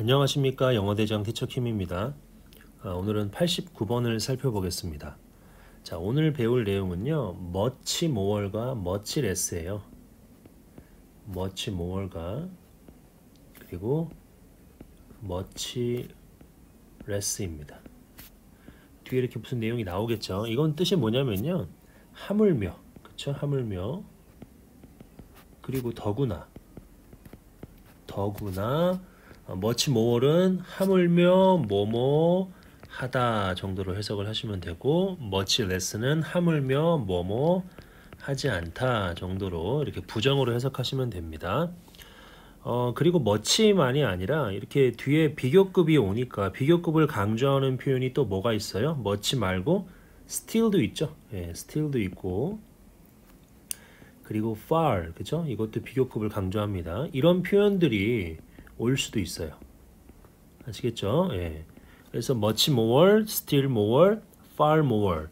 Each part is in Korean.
안녕하십니까 영어대장 티처킴입니다. 아, 오늘은 89번을 살펴보겠습니다. 자 오늘 배울 내용은요 머치 모월과 머치 레스예요. 머치 모월과 그리고 머치 레스입니다. 뒤에 이렇게 무슨 내용이 나오겠죠. 이건 뜻이 뭐냐면요 하물며 그쵸 하물며 그리고 더구나 더구나 어, 머치 모월은 하물며 뭐뭐 하다 정도로 해석을 하시면 되고 머치 레스는 하물며 뭐뭐 하지 않다 정도로 이렇게 부정으로 해석하시면 됩니다. 어, 그리고 머치만이 아니라 이렇게 뒤에 비교급이 오니까 비교급을 강조하는 표현이 또 뭐가 있어요? 머치 말고 still도 있죠. 예, still도 있고 그리고 far 그죠? 이것도 비교급을 강조합니다. 이런 표현들이 올 수도 있어요. 아시겠죠? 예. 그래서 much more, still more, far more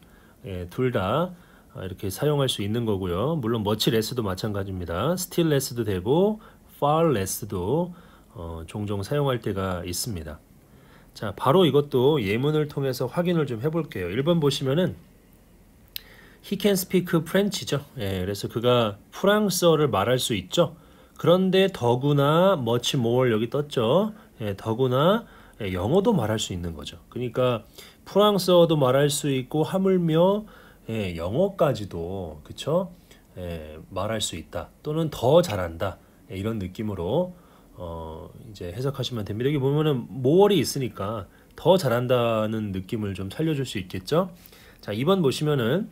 예, 둘다 아, 이렇게 사용할 수 있는 거고요. 물론 much less도 마찬가지입니다. still less도 되고 far less도 어, 종종 사용할 때가 있습니다. 자, 바로 이것도 예문을 통해서 확인을 좀 해볼게요. 1번 보시면은 he can speak French죠. 예, 그래서 그가 프랑스어를 말할 수 있죠. 그런데 더구나 much more 여기 떴죠. 예, 더구나 예, 영어도 말할 수 있는 거죠. 그러니까 프랑스어도 말할 수 있고 하물며 예, 영어까지도 그쵸? 예, 말할 수 있다 또는 더 잘한다 예, 이런 느낌으로 어, 이제 해석하시면 됩니다. 여기 보면은 모월이 있으니까 더 잘한다는 느낌을 좀 살려줄 수 있겠죠. 자 2번 보시면은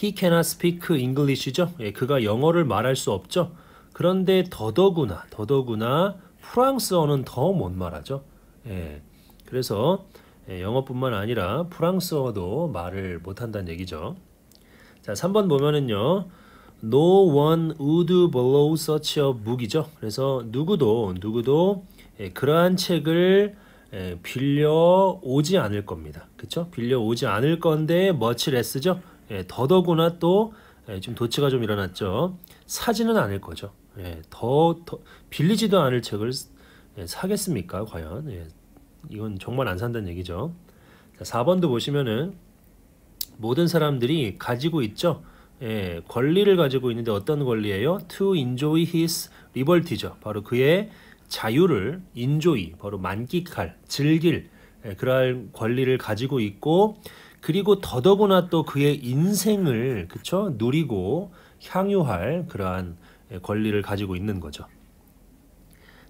he cannot speak English죠. 예, 그가 영어를 말할 수 없죠. 그런데 더더구나 더더구나 프랑스어는 더 못 말하죠. 예. 그래서 예, 영어뿐만 아니라 프랑스어도 말을 못 한다는 얘기죠. 자, 3번 보면은요. No one would blow such a book이죠. 그래서 누구도 누구도 예, 그러한 책을 예, 빌려 오지 않을 겁니다. 그렇죠? 빌려 오지 않을 건데 much less죠. 예, 더더구나 또좀 예, 도치가 좀 일어났죠. 사지는 않을 거죠. 예, 더, 더, 빌리지도 않을 책을 예, 사겠습니까? 과연 예, 이건 정말 안 산다는 얘기죠. 자, 4번도 보시면은 모든 사람들이 가지고 있죠. 예, 권리를 가지고 있는데 어떤 권리예요? To enjoy his liberty죠. 바로 그의 자유를 enjoy, 바로 만끽할, 즐길 예, 그럴 권리를 가지고 있고 그리고 더더구나 또 그의 인생을 그쵸 누리고 향유할 그러한 예, 권리를 가지고 있는 거죠.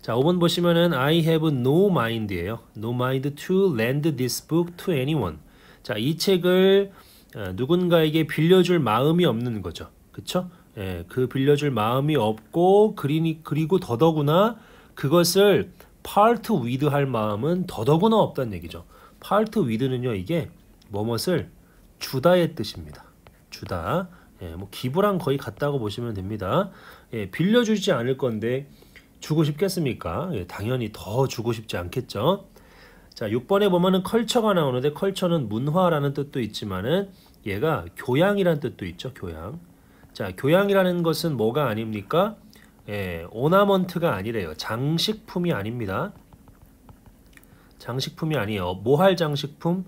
자, 5번 보시면은 I have no mind예요. no mind to lend this book to anyone. 자, 이 책을 어, 누군가에게 빌려줄 마음이 없는 거죠. 그쵸? 예, 그 빌려줄 마음이 없고 그리니, 그리고 더더구나 그것을 part with 할 마음은 더더구나 없다는 얘기죠. part with는요 이게 뭐뭇을 주다의 뜻입니다. 주다. 예, 뭐 기부랑 거의 같다고 보시면 됩니다. 예, 빌려주지 않을 건데 주고 싶겠습니까? 예, 당연히 더 주고 싶지 않겠죠. 자, 6번에 보면은 컬처가 나오는데 컬처는 문화라는 뜻도 있지만은 얘가 교양이라는 뜻도 있죠. 교양. 자, 교양이라는 것은 뭐가 아닙니까? 예, 오나먼트가 아니래요. 장식품이 아닙니다. 장식품이 아니에요. 뭐 할 장식품?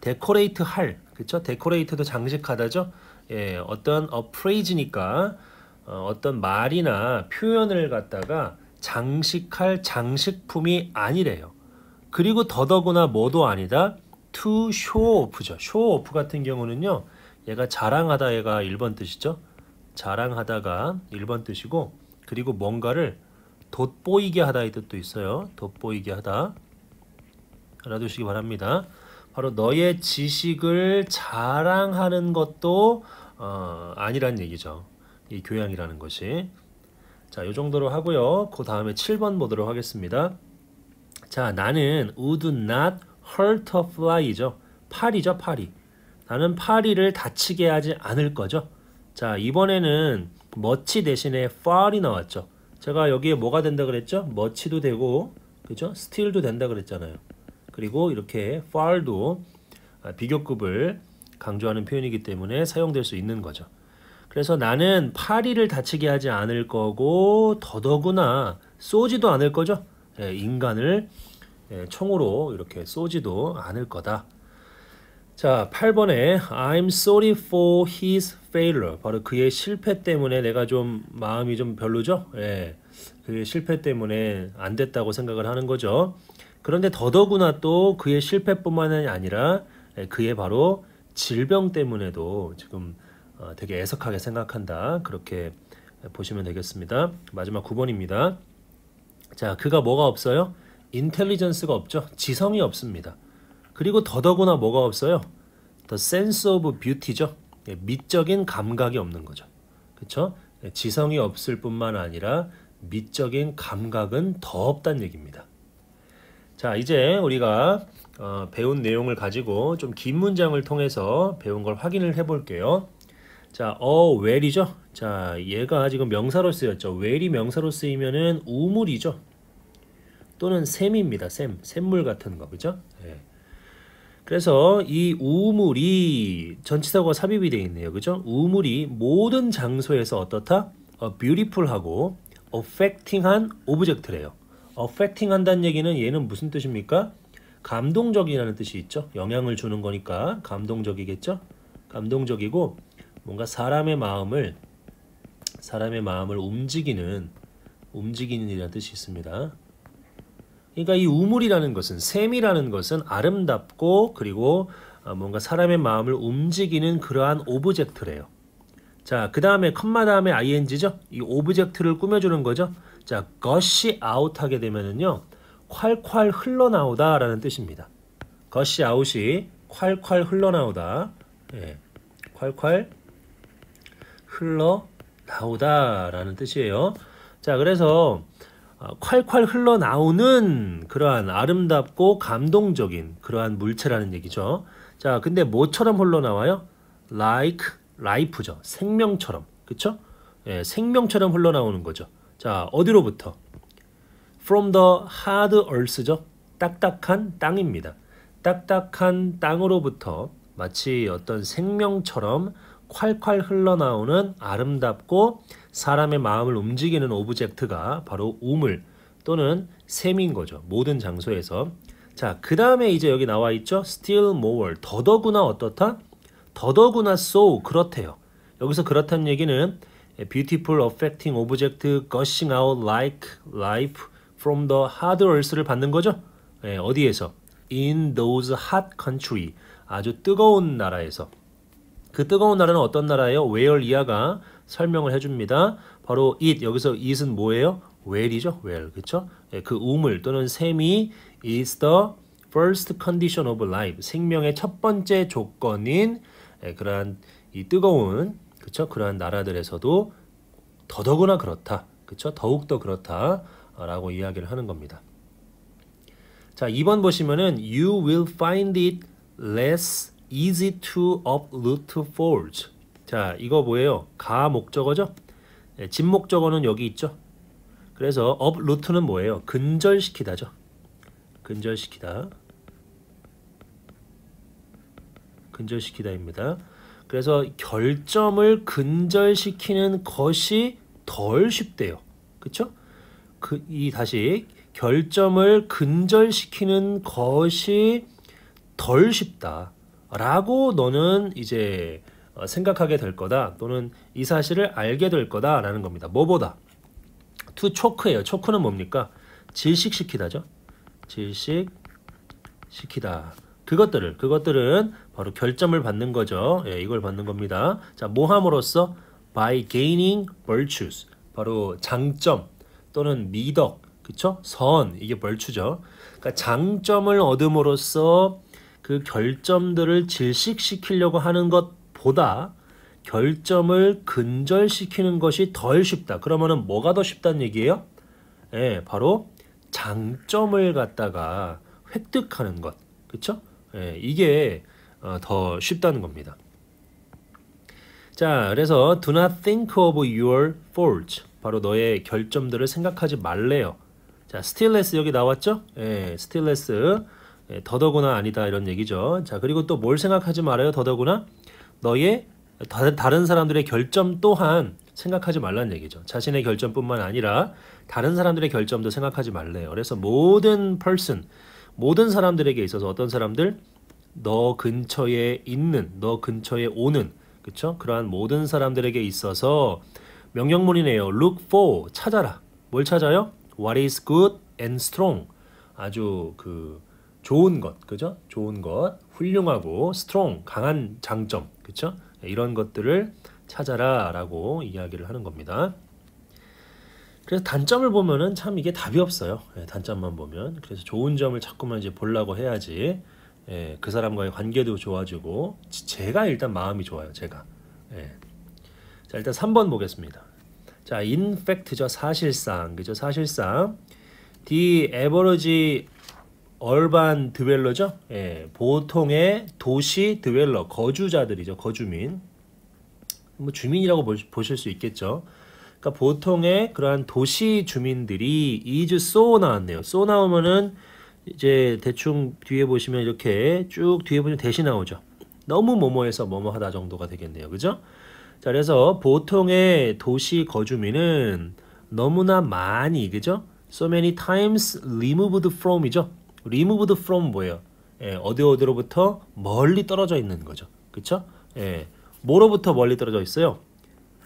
데코레이트 할. 그렇죠? 데코레이트도 장식하다죠. 예, 어떤 어프레이즈니까 어, 떤 말이나 표현을 갖다가 장식할 장식품이 아니래요. 그리고 더더구나 뭐도 아니다. to show off죠. show off 같은 경우는요. 얘가 자랑하다 얘가 1번 뜻이죠. 자랑하다가 1번 뜻이고 그리고 뭔가를 돋보이게 하다의 뜻도 있어요. 돋보이게 하다. 알아두시기 바랍니다. 바로 너의 지식을 자랑하는 것도 어, 아니란 얘기죠. 이 교양이라는 것이. 자, 요 정도로 하고요. 그 다음에 7번 보도록 하겠습니다. 자, 나는 would not hurt a fly죠. 파리죠, 파리. 나는 파리를 다치게 하지 않을 거죠. 자, 이번에는 멋지 대신에 far이 나왔죠. 제가 여기에 뭐가 된다 그랬죠? 멋지도 되고, 그죠? 스틸도 된다 그랬잖아요. 그리고 이렇게 far도 아, 비교급을 강조하는 표현이기 때문에 사용될 수 있는 거죠. 그래서 나는 파리를 다치게 하지 않을 거고 더더구나 쏘지도 않을 거죠. 예, 인간을 예, 총으로 이렇게 쏘지도 않을 거다. 자, 8번에 I'm sorry for his failure. 바로 그의 실패 때문에 내가 좀 마음이 좀 별로죠? 예. 그의 실패 때문에 안 됐다고 생각을 하는 거죠. 그런데 더더구나 또 그의 실패뿐만 아니라 그의 바로 질병 때문에도 지금 어, 되게 애석하게 생각한다. 그렇게 보시면 되겠습니다. 마지막 9번입니다. 자, 그가 뭐가 없어요? 인텔리전스가 없죠. 지성이 없습니다. 그리고 더더구나 뭐가 없어요? 더 센스 오브 뷰티 e 죠 미적인 감각이 없는 거죠. 그렇죠? 지성이 없을 뿐만 아니라 미적인 감각은 더 없다는 얘기입니다. 자 이제 우리가 어, 배운 내용을 가지고 좀 긴 문장을 통해서 배운 걸 확인을 해 볼게요 자, 어, 웰이죠? 자, 얘가 지금 명사로 쓰였죠. 웰이 명사로 쓰이면은 우물이죠. 또는 샘입니다. 샘, 샘물 같은 거, 그죠? 네. 그래서 이 우물이 전치사고 삽입이 돼 있네요. 그죠? 우물이 모든 장소에서 어떻다? 어, 뷰티풀하고 어펙팅한 오브젝트래요. affecting 한다는 얘기는 얘는 무슨 뜻입니까? 감동적이라는 뜻이 있죠. 영향을 주는 거니까 감동적이겠죠. 감동적이고 뭔가 사람의 마음을 사람의 마음을 움직이는 움직이는 이라는 뜻이 있습니다. 그러니까 이 우물이라는 것은 샘이라는 것은 아름답고 그리고 뭔가 사람의 마음을 움직이는 그러한 오브젝트래요. 자, 그 다음에 컴마 다음에 ing죠. 이 오브젝트를 꾸며주는 거죠. 자, gush out 하게 되면은요. 콸콸 흘러나오다 라는 뜻입니다. gush out이 콸콸 흘러나오다. 예. 콸콸 흘러나오다 라는 뜻이에요. 자, 그래서 어, 콸콸 흘러나오는 그러한 아름답고 감동적인 그러한 물체라는 얘기죠. 자, 근데 뭐처럼 흘러나와요? like, life죠. 생명처럼. 그쵸? 예, 생명처럼 흘러나오는 거죠. 자, 어디로부터? From the hard earth죠. 딱딱한 땅입니다. 딱딱한 땅으로부터 마치 어떤 생명처럼 콸콸 흘러나오는 아름답고 사람의 마음을 움직이는 오브젝트가 바로 우물 또는 샘인 거죠. 모든 장소에서. 자, 그 다음에 이제 여기 나와 있죠. Still more. 더더구나 어떻다? 더더구나 so. 그렇대요. 여기서 그렇다는 얘기는 Beautiful Affecting Object Gushing Out Like Life from the Hard Earth를 받는 거죠. 예, 어디에서? In those hot country. 아주 뜨거운 나라에서. 그 뜨거운 나라는 어떤 나라예요? Where 이하가 설명을 해줍니다. 바로 it 여기서 it은 뭐예요? well이죠. well 그렇죠? 예, 그 우물 또는 셈이 is the first condition of life 생명의 첫 번째 조건인 예, 그러한 이 뜨거운 그렇죠? 그러한 나라들에서도 더더구나 그렇다. 그렇죠? 더욱더 그렇다라고 어, 이야기를 하는 겁니다. 자, 2번 보시면은 you will find it less easy to uproot forge. 자, 이거 뭐예요? 가 목적어죠? 네, 예, 진 목적어는 여기 있죠. 그래서 uproot는 뭐예요? 근절시키다죠. 근절시키다. 근절시키다입니다. 그래서 결점을 근절시키는 것이 덜 쉽대요. 그렇그이 다시 결점을 근절시키는 것이 덜 쉽다라고 너는 이제 어, 생각하게 될 거다 또는 이 사실을 알게 될 거다라는 겁니다. 뭐보다 투 초크예요. 초크는 뭡니까? 질식시키다죠. 질식시키다. 그것들을 그것들은 바로 결점을 받는 거죠. 예, 이걸 받는 겁니다. 자, 모함으로써 by gaining virtues 바로 장점 또는 미덕 그쵸? 선 이게 벌추죠. 그러니까 장점을 얻음으로써 그 결점들을 질식시키려고 하는 것보다 결점을 근절시키는 것이 덜 쉽다. 그러면은 뭐가 더 쉽다는 얘기예요? 예, 바로 장점을 갖다가 획득하는 것. 그쵸? 예, 이게 어, 더 쉽다는 겁니다. 자, 그래서 do not think of your faults. 바로 너의 결점들을 생각하지 말래요. 자, 스틸레스 여기 나왔죠? 예, 스틸레스 예, 더더구나 아니다 이런 얘기죠. 자, 그리고 또 뭘 생각하지 말아요? 더더구나 너의 다, 다른 사람들의 결점 또한 생각하지 말란 얘기죠. 자신의 결점뿐만 아니라 다른 사람들의 결점도 생각하지 말래요. 그래서 모든 person 모든 사람들에게 있어서 어떤 사람들 너 근처에 있는 너 근처에 오는 그쵸 그러한 모든 사람들에게 있어서 명령문이네요. Look for 찾아라. 뭘 찾아요? What is good and strong. 아주 그 좋은 것, 그죠? 좋은 것, 훌륭하고 strong 강한 장점, 그쵸? 네, 이런 것들을 찾아라라고 이야기를 하는 겁니다. 그래서 단점을 보면은 참 이게 답이 없어요. 예, 단점만 보면. 그래서 좋은 점을 자꾸만 이제 보려고 해야지. 예, 그 사람과의 관계도 좋아지고 제가 일단 마음이 좋아요. 제가. 예. 자, 일단 3번 보겠습니다. 자, 인팩트죠 사실상. 그죠? 사실상 the average urban dweller죠. 예, 보통의 도시 드웰러 거주자들이죠. 거주민. 뭐 주민이라고 보실 수 있겠죠. 그러니까 보통의 그러한 도시 주민들이 이 s so 나왔네요. so 나오면은 이제 대충 뒤에 보시면 이렇게 쭉 뒤에 보면 시 대신 나오죠. 너무 뭐뭐해서 뭐뭐하다 정도가 되겠네요. 그죠? 자, 그래서 보통의 도시 거주민은 너무나 많이, 그죠? So many times removed from이죠. removed from 뭐예요? 예, 어디 어디로부터 멀리 떨어져 있는 거죠. 그쵸? 예, 뭐로부터 멀리 떨어져 있어요?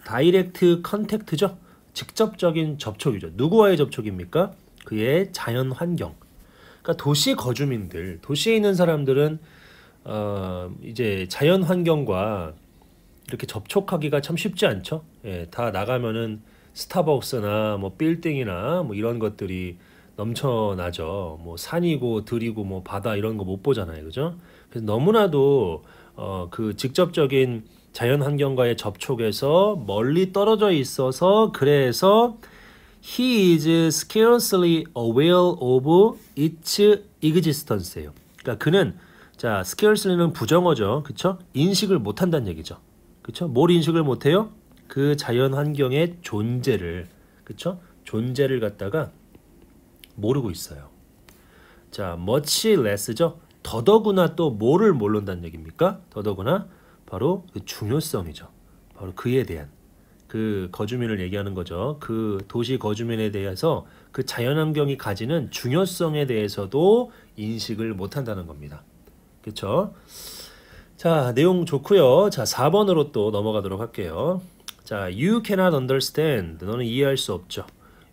다이렉트 컨택트죠. 직접적인 접촉이죠. 누구와의 접촉입니까? 그의 자연 환경. 그러니까 도시 거주민들, 도시에 있는 사람들은 어, 이제 자연 환경과 이렇게 접촉하기가 참 쉽지 않죠. 예, 다 나가면은 스타벅스나 뭐 빌딩이나 뭐 이런 것들이 넘쳐나죠. 뭐 산이고 들이고 뭐 바다 이런 거 못 보잖아요. 그죠? 그래서 너무나도 어, 그 직접적인 자연 환경과의 접촉에서 멀리 떨어져 있어서 그래서 he is scarcely aware of its existence예요. 그러니까 그는 자 scarcely는 부정어죠, 그렇죠? 인식을 못한다는 얘기죠, 그렇죠? 뭘 인식을 못해요? 그 자연 환경의 존재를, 그렇죠? 존재를 갖다가 모르고 있어요. 자, much less죠. 더더구나 또 뭐를 모른다는 얘기입니까? 더더구나 바로 그 중요성이죠. 바로 그에 대한 그 거주민을 얘기하는 거죠. 그 도시 거주민에 대해서 그 자연환경이 가지는 중요성에 대해서도 인식을 못한다는 겁니다. 그렇죠? 자, 내용 좋고요. 자, 4번으로 또 넘어가도록 할게요. 자, you cannot understand. 너는 이해할 수 없죠.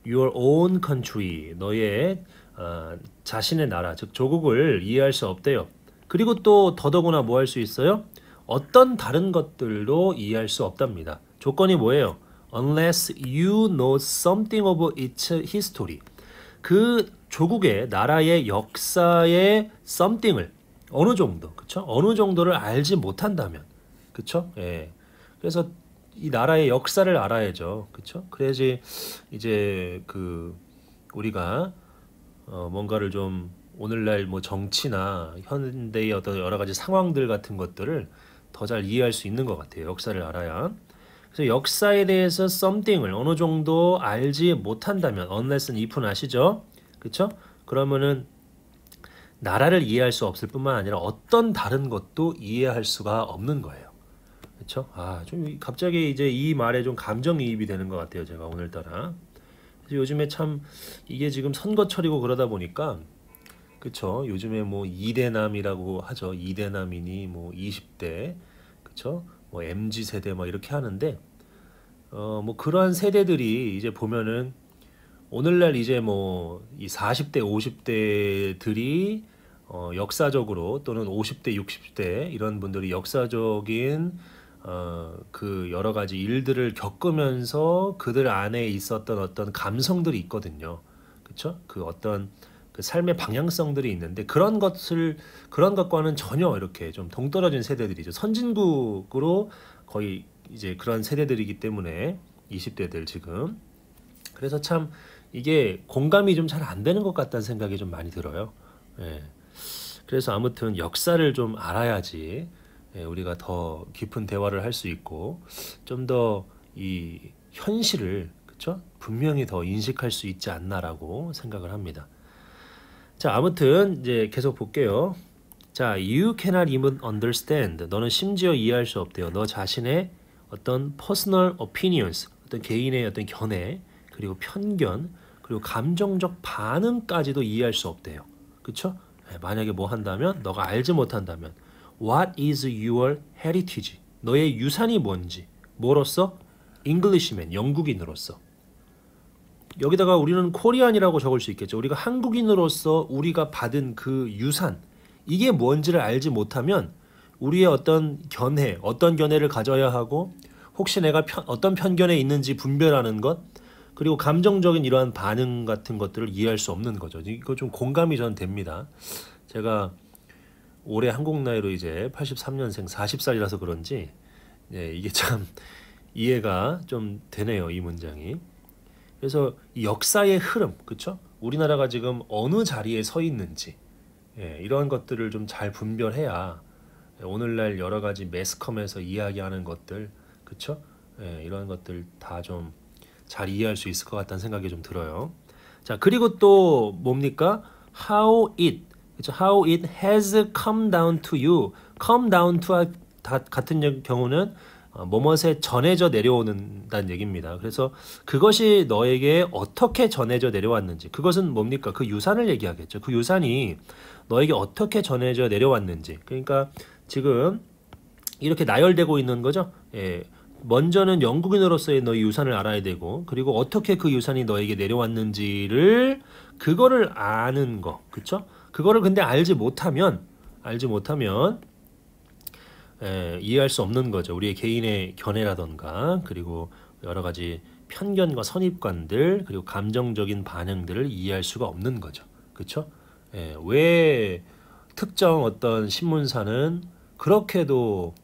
your own country. 너의 어, 자신의 나라, 즉 조국을 이해할 수 없대요. 그리고 또 더더구나 뭐 할 수 있어요? 어떤 다른 것들도 이해할 수 없답니다. 조건이 뭐예요? Unless you know something of its history. 그 조국의 나라의 역사의 something을 어느 정도, 그쵸? 어느 정도를 알지 못한다면, 그쵸? 예. 그래서 이 나라의 역사를 알아야죠, 그쵸? 그래야지 이제 그 우리가 어 뭔가를 좀 오늘날 뭐 정치나 현대의 어떤 여러 가지 상황들 같은 것들을 더잘 이해할 수 있는 것 같아요. 역사를 알아야. 그래서 역사에 대해서 something을 어느 정도 알지 못한다면 unless는 if는 아시죠? 그렇죠? 그러면은 나라를 이해할 수 없을 뿐만 아니라 어떤 다른 것도 이해할 수가 없는 거예요. 그렇죠? 아, 좀 갑자기 이제 이 말에 좀 감정이입이 되는 것 같아요. 제가 오늘따라. 요즘에 참 이게 지금 선거철이고 그러다 보니까 그렇죠 요즘에 뭐이대남이라고 하죠 이대남이니뭐 20대 그쵸 뭐 MZ 세대 막 이렇게 하는데 어 뭐 그러한 세대들이 이제 보면은 오늘날 이제 뭐 이 40대 50대들이 어 역사적으로 또는 50대 60대 이런 분들이 역사적인 어그 여러 가지 일들을 겪으면서 그들 안에 있었던 어떤 감성들이 있거든요. 그렇죠그 어떤 그 삶의 방향성들이 있는데 그런 것을 그런 것과는 전혀 이렇게 좀 동떨어진 세대들이죠. 선진국으로 거의 이제 그런 세대들이기 때문에 20대들 지금 그래서 참 이게 공감이 좀 잘 안 되는 것 같다는 생각이 좀 많이 들어요. 예. 그래서 아무튼 역사를 좀 알아야지 예, 우리가 더 깊은 대화를 할 수 있고 좀 더 이 현실을 그쵸 분명히 더 인식할 수 있지 않나라고 생각을 합니다. 자, 아무튼 이제 계속 볼게요. 자, you cannot even understand. 너는 심지어 이해할 수 없대요. 너 자신의 어떤 personal opinions, 어떤 개인의 어떤 견해, 그리고 편견, 그리고 감정적 반응까지도 이해할 수 없대요. 그렇죠? 만약에 뭐 한다면 너가 알지 못한다면 What is your heritage? 너의 유산이 뭔지 뭐로서? Englishman, 영국인으로서 여기다가 우리는 코리안이라고 적을 수 있겠죠. 우리가 한국인으로서 우리가 받은 그 유산 이게 뭔지를 알지 못하면 우리의 어떤 견해, 어떤 견해를 가져야 하고 혹시 내가 편, 어떤 편견에 있는지 분별하는 것 그리고 감정적인 이러한 반응 같은 것들을 이해할 수 없는 거죠. 이거 좀 공감이 전 됩니다. 제가 올해 한국 나이로 이제 83년생 40살이라서 그런지 예, 이게 참 이해가 좀 되네요. 이 문장이. 그래서 역사의 흐름, 그렇죠? 우리나라가 지금 어느 자리에 서 있는지 예, 이런 것들을 좀 잘 분별해야 예, 오늘날 여러 가지 매스컴에서 이야기하는 것들, 그렇죠? 예, 이런 것들 다 좀 잘 이해할 수 있을 것 같다는 생각이 좀 들어요. 자, 그리고 또 뭡니까? How it, 그렇죠? How it has come down to you, come down to 같은 경우는 어, 뭐뭇에 전해져 내려오는다는 얘기입니다. 그래서 그것이 너에게 어떻게 전해져 내려왔는지 그것은 뭡니까? 그 유산을 얘기하겠죠. 그 유산이 너에게 어떻게 전해져 내려왔는지 그러니까 지금 이렇게 나열되고 있는 거죠. 예. 먼저는 영국인으로서의 너의 유산을 알아야 되고 그리고 어떻게 그 유산이 너에게 내려왔는지를 그거를 아는 거 그쵸? 그거를 근데 알지 못하면 알지 못하면 에, 예, 이해할 수 없는 거죠. 우리의 개인의 견해라던가 그리고 여러 가지 편견과 선입관들 그리고 감정적인 반응들을 이해할 수가 없는 거죠. 그렇죠? 왜 특정 어떤 신문사는 그렇게도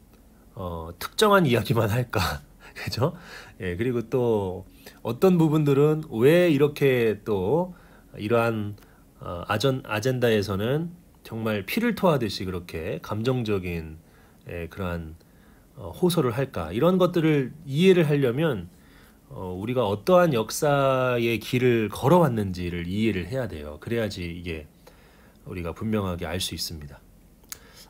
어, 특정한 이야기만 할까? 그죠? 예, 그리고 또 어떤 부분들은 왜 이렇게 또 이러한 어, 아전, 아젠다에서는 정말 피를 토하듯이 그렇게 감정적인 예, 그러한 어, 호소를 할까 이런 것들을 이해를 하려면 어, 우리가 어떠한 역사의 길을 걸어왔는지를 이해를 해야 돼요. 그래야지 이게 우리가 분명하게 알 수 있습니다.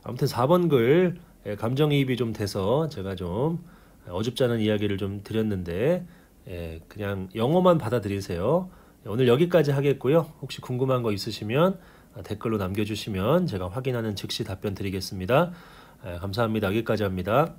아무튼 4번 글 예, 감정이입이 좀 돼서 제가 좀어줍잖은 이야기를 좀 드렸는데 예, 그냥 영어만 받아들이세요. 오늘 여기까지 하겠고요. 혹시 궁금한 거 있으시면 댓글로 남겨주시면 제가 확인하는 즉시 답변 드리겠습니다. 네, 감사합니다. 여기까지 합니다.